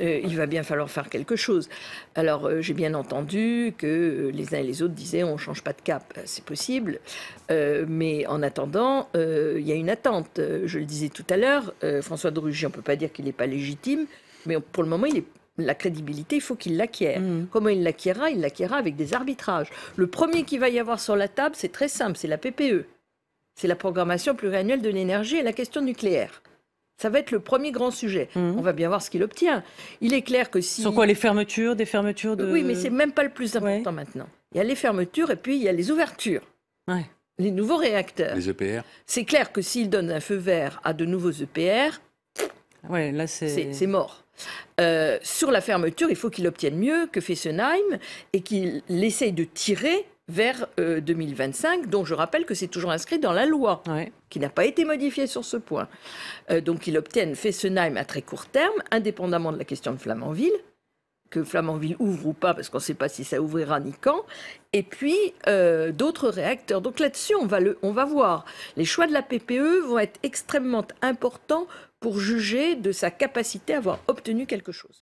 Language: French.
Euh, il va bien falloir faire quelque chose. Alors euh, j'ai bien entendu que euh, les uns et les autres disaient on ne change pas de cap, c'est possible, mais en attendant, il y a une attente. Je le disais tout à l'heure, François de Rugy, on ne peut pas dire qu'il n'est pas légitime, mais pour le moment, la crédibilité, il faut qu'il l'acquiert. Mm. Comment il l'acquiera Il l'acquiera avec des arbitrages. Le premier qui va y avoir sur la table, c'est très simple, c'est la PPE. C'est la programmation pluriannuelle de l'énergie et la question nucléaire. Ça va être le premier grand sujet. Mhm. On va bien voir ce qu'il obtient. Il est clair que si. Sur quoi les fermetures Des fermetures de. Oui, mais c'est même pas le plus important maintenant. Il y a les fermetures et puis il y a les ouvertures. Les nouveaux réacteurs. Les EPR. C'est clair que s'il donne un feu vert à de nouveaux EPR, ouais, là c'est mort. Euh, sur la fermeture, il faut qu'il obtienne mieux que Fessenheim et qu'il essaye de tirer vers 2025, euh, dont je rappelle que c'est toujours inscrit dans la loi, qui n'a pas été modifiée sur ce point. Euh, donc il obtiennent Fessenheim à très court terme, indépendamment de la question de Flamanville, que Flamanville ouvre ou pas, parce qu'on ne sait pas si ça ouvrira ni quand, et puis euh, d'autres réacteurs. Donc là-dessus, on, va le, on va voir. Les choix de la PPE vont être extrêmement importants pour juger de sa capacité à avoir obtenu quelque chose.